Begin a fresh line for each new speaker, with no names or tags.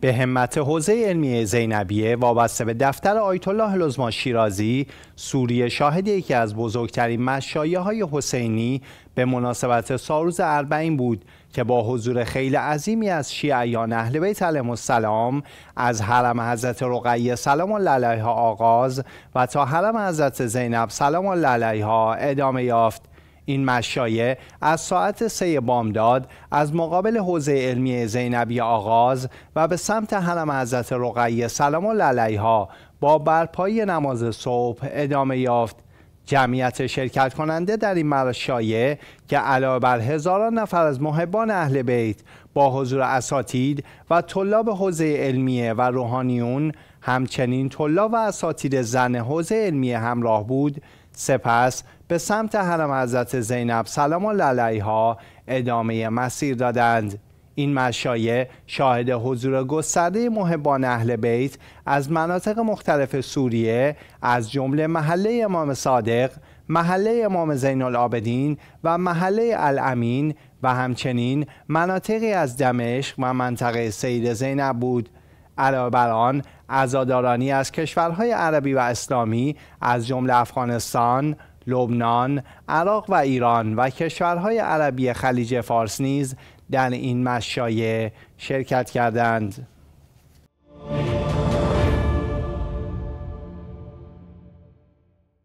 به همت حوزه علمی زینبیه وابسته به دفتر آیت الله لزما شیرازی سوریه شاهد یکی از بزرگترین مشایه های حسینی به مناسبت ساروز اربعین بود که با حضور خیلی عظیمی از شیعیان اهل بیت علیهم السلام از حرم حضرت رقیه سلام الله علیها آغاز و تا حرم حضرت زینب سلام الله علیها ادامه یافت این مشایه از ساعت سه بامداد از مقابل حوزه علمی زینبی آغاز و به سمت حرم حضرت رقیه سلام الله علیها با برپایی نماز صبح ادامه یافت جمعیت شرکت کننده در این مرشایه که علاوه بر هزاران نفر از محبان اهل بیت با حضور اساتید و طلاب حوزه علمیه و روحانیون همچنین طلاب و اساتید زن حوزه علمیه همراه بود سپس به سمت حرم حضرت زینب سلام الله علیها ادامه مسیر دادند این مشایع شاهد حضور گسترده محبان اهل بیت از مناطق مختلف سوریه از جمله محله امام صادق محله امام زین العابدین و محله الامین و همچنین مناطقی از دمشق و منطقه سید زینب بود علاوه بر آن عزادارانی از کشورهای عربی و اسلامی از جمله افغانستان لبنان عراق و ایران و کشورهای عربی خلیج فارس نیز در این مشایه شرکت کردند